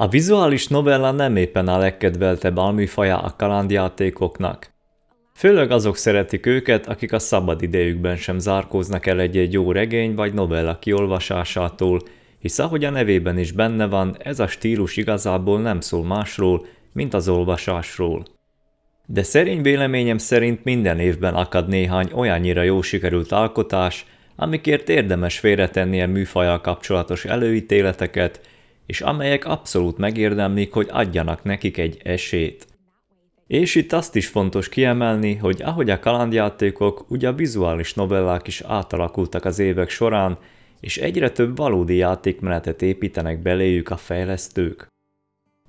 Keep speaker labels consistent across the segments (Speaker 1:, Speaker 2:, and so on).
Speaker 1: A vizuális novella nem éppen a legkedveltebb alműfaja a kalandjátékoknak. Főleg azok szeretik őket, akik a szabad idejükben sem zárkóznak el egy-egy jó regény vagy novella kiolvasásától, hisz ahogy a nevében is benne van, ez a stílus igazából nem szól másról, mint az olvasásról. De szerény véleményem szerint minden évben akad néhány olyannyira jó sikerült alkotás, amikért érdemes félretenni a műfajjal kapcsolatos előítéleteket, és amelyek abszolút megérdemlik, hogy adjanak nekik egy esélyt. És itt azt is fontos kiemelni, hogy ahogy a kalandjátékok, ugye a vizuális novellák is átalakultak az évek során, és egyre több valódi játékmenetet építenek beléjük a fejlesztők.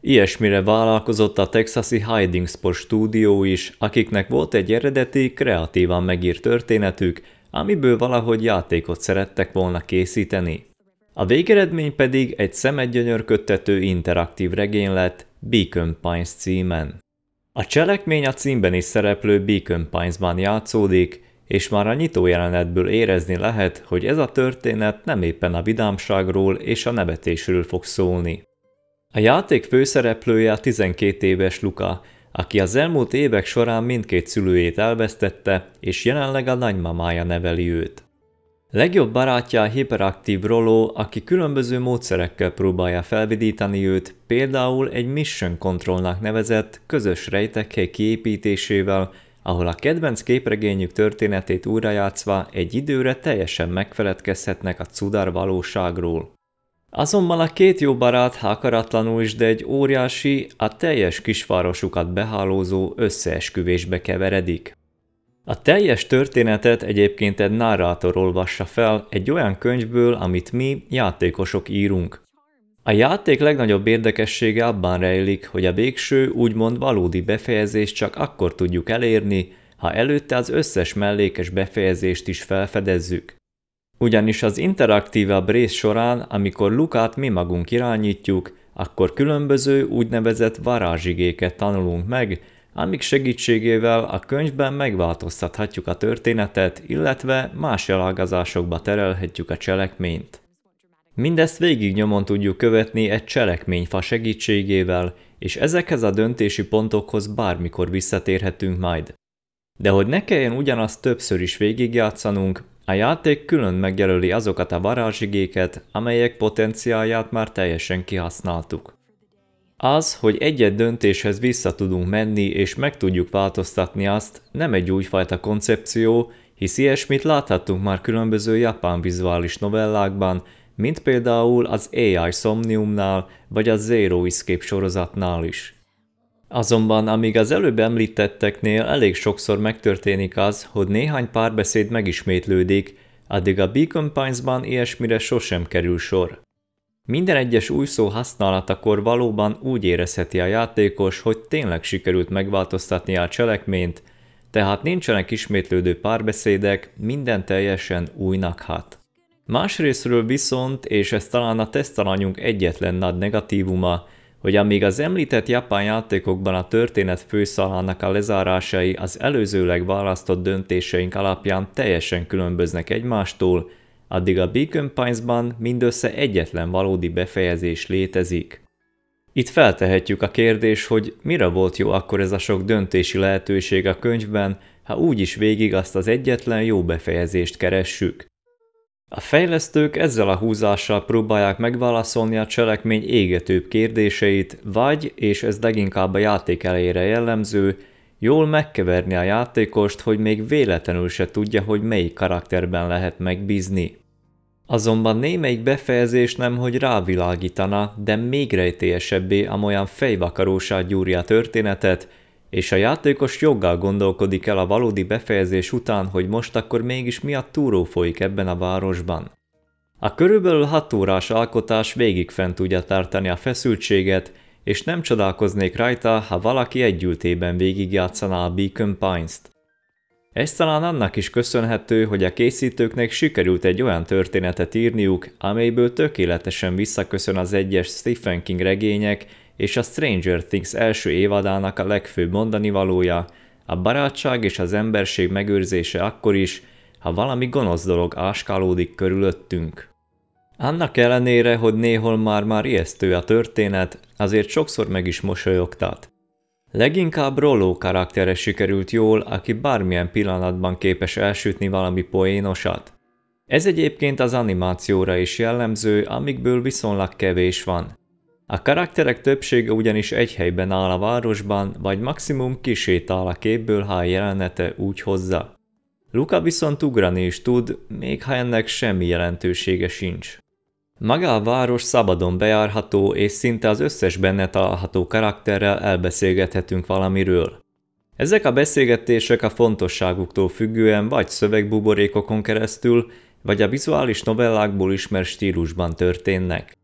Speaker 1: Ilyesmire vállalkozott a texasi Hiding Spot stúdió is, akiknek volt egy eredeti, kreatívan megírt történetük, amiből valahogy játékot szerettek volna készíteni. A végeredmény pedig egy szemedgyönyörködtető interaktív regény lett Beacon Pines címen. A cselekmény a címben is szereplő Beacon Pines-ban játszódik, és már a nyitó jelenetből érezni lehet, hogy ez a történet nem éppen a vidámságról és a nevetésről fog szólni. A játék főszereplője a 12 éves Luka, aki az elmúlt évek során mindkét szülőjét elvesztette, és jelenleg a nagymamája neveli őt. Legjobb barátja a hiperaktív Roló, aki különböző módszerekkel próbálja felvidítani őt, például egy Mission Controlnak nevezett közös rejtekhely kiépítésével, ahol a kedvenc képregényük történetét újrajátszva egy időre teljesen megfeledkezhetnek a cudar valóságról. Azonban a két jó barát, hákaratlanul is, de egy óriási, a teljes kisvárosukat behálózó összeesküvésbe keveredik. A teljes történetet egyébként egy narrátor olvassa fel egy olyan könyvből, amit mi, játékosok írunk. A játék legnagyobb érdekessége abban rejlik, hogy a végső, úgymond valódi befejezést csak akkor tudjuk elérni, ha előtte az összes mellékes befejezést is felfedezzük. Ugyanis az interaktívabb rész során, amikor Lukát mi magunk irányítjuk, akkor különböző úgynevezett varázsigéket tanulunk meg, amik segítségével a könyvben megváltoztathatjuk a történetet, illetve más elágazásokba terelhetjük a cselekményt. Mindezt végig nyomon tudjuk követni egy cselekményfa segítségével, és ezekhez a döntési pontokhoz bármikor visszatérhetünk majd. De hogy ne kelljen ugyanazt többször is végigjátszanunk, a játék külön megjelöli azokat a varázsigéket, amelyek potenciálját már teljesen kihasználtuk. Az, hogy egyet döntéshez vissza tudunk menni és meg tudjuk változtatni azt, nem egy újfajta koncepció, hisz ilyesmit láthattunk már különböző japán vizuális novellákban, mint például az AI Somniumnál vagy a Zero Escape sorozatnál is. Azonban, amíg az előbb említetteknél elég sokszor megtörténik az, hogy néhány párbeszéd megismétlődik, addig a Beacon Pines-ban ilyesmire sosem kerül sor. Minden egyes új szó használatakor valóban úgy érezheti a játékos, hogy tényleg sikerült megváltoztatni a cselekményt, tehát nincsenek ismétlődő párbeszédek, minden teljesen újnak hat. Másrésztről viszont, és ez talán a tesztalanyunk egyetlen nagy negatívuma, hogy amíg az említett japán játékokban a történet főszalának a lezárásai az előzőleg választott döntéseink alapján teljesen különböznek egymástól, addig a Beacon Pines-ban mindössze egyetlen valódi befejezés létezik. Itt feltehetjük a kérdés, hogy mire volt jó akkor ez a sok döntési lehetőség a könyvben, ha úgyis végig azt az egyetlen jó befejezést keressük. A fejlesztők ezzel a húzással próbálják megválaszolni a cselekmény égetőbb kérdéseit, vagy, és ez leginkább a játék elejére jellemző, Jól megkeverni a játékost, hogy még véletlenül se tudja, hogy melyik karakterben lehet megbízni. Azonban némelyik befejezés nem, hogy rávilágítana, de még rejtélyesebbé amolyan fejvakarósá gyúrja a történetet, és a játékos joggal gondolkodik el a valódi befejezés után, hogy most akkor mégis mi a túró folyik ebben a városban. A körülbelül 6 órás alkotás végig fent tudja tartani a feszültséget, és nem csodálkoznék rajta, ha valaki együltében végigjátszaná a Beacon Pines-t. Ez talán annak is köszönhető, hogy a készítőknek sikerült egy olyan történetet írniuk, amelyből tökéletesen visszaköszön az egyes Stephen King regények és a Stranger Things első évadának a legfőbb mondani valója, a barátság és az emberség megőrzése akkor is, ha valami gonosz dolog áskálódik körülöttünk. Annak ellenére, hogy néhol már-már ijesztő a történet, azért sokszor meg is mosolyogtat. Leginkább Rolló karaktere sikerült jól, aki bármilyen pillanatban képes elsütni valami poénosat. Ez egyébként az animációra is jellemző, amikből viszonylag kevés van. A karakterek többsége ugyanis egy helyben áll a városban, vagy maximum kisétál a képből, ha a jelenete úgy hozza. Luka viszont ugrani is tud, még ha ennek semmi jelentősége sincs. Maga a város szabadon bejárható, és szinte az összes benne található karakterrel elbeszélgethetünk valamiről. Ezek a beszélgetések a fontosságuktól függően vagy szövegbuborékokon keresztül, vagy a vizuális novellákból ismert stílusban történnek.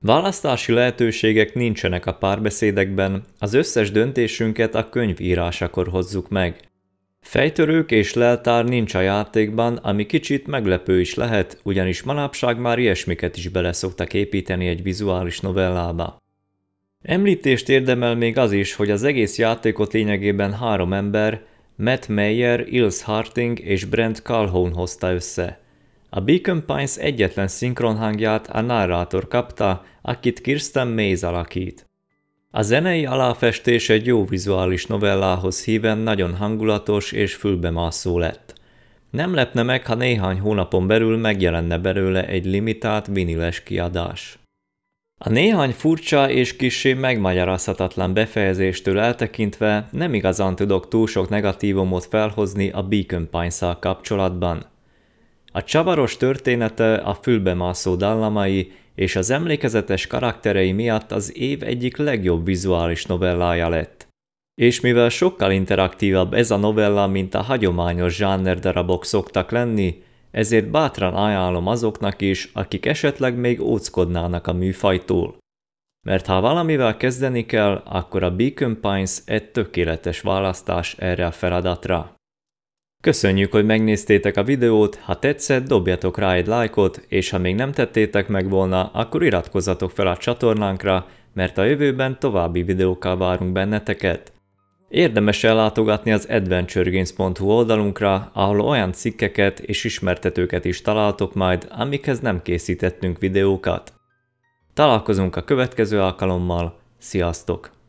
Speaker 1: Választási lehetőségek nincsenek a párbeszédekben, az összes döntésünket a könyv hozzuk meg. Fejtörők és leltár nincs a játékban, ami kicsit meglepő is lehet, ugyanis manapság már ilyesmiket is bele szoktak építeni egy vizuális novellába. Említést érdemel még az is, hogy az egész játékot lényegében három ember, Matt Meyer, Ilz Harting és Brent Calhoun hozta össze. A Beacon Pines egyetlen szinkronhangját a narrátor kapta, akit Kirsten Mays alakít. A zenei aláfestés egy jó vizuális novellához híven nagyon hangulatos és fülbemászó lett. Nem lepne meg, ha néhány hónapon belül megjelenne belőle egy limitált viniles kiadás. A néhány furcsa és kissé megmagyarázhatatlan befejezéstől eltekintve nem igazán tudok túl sok negatívumot felhozni a Beacon pines kapcsolatban. A csavaros története, a fülbemászó dallamai és az emlékezetes karakterei miatt az év egyik legjobb vizuális novellája lett. És mivel sokkal interaktívabb ez a novella, mint a hagyományos darabok szoktak lenni, ezért bátran ajánlom azoknak is, akik esetleg még óckodnának a műfajtól. Mert ha valamivel kezdeni kell, akkor a Beacon Pines egy tökéletes választás erre a feladatra. Köszönjük, hogy megnéztétek a videót, ha tetszett, dobjatok rá egy lájkot, és ha még nem tettétek meg volna, akkor iratkozzatok fel a csatornánkra, mert a jövőben további videókkal várunk benneteket. Érdemes ellátogatni az adventuregames.hu oldalunkra, ahol olyan cikkeket és ismertetőket is találtok majd, amikhez nem készítettünk videókat. Találkozunk a következő alkalommal, sziasztok!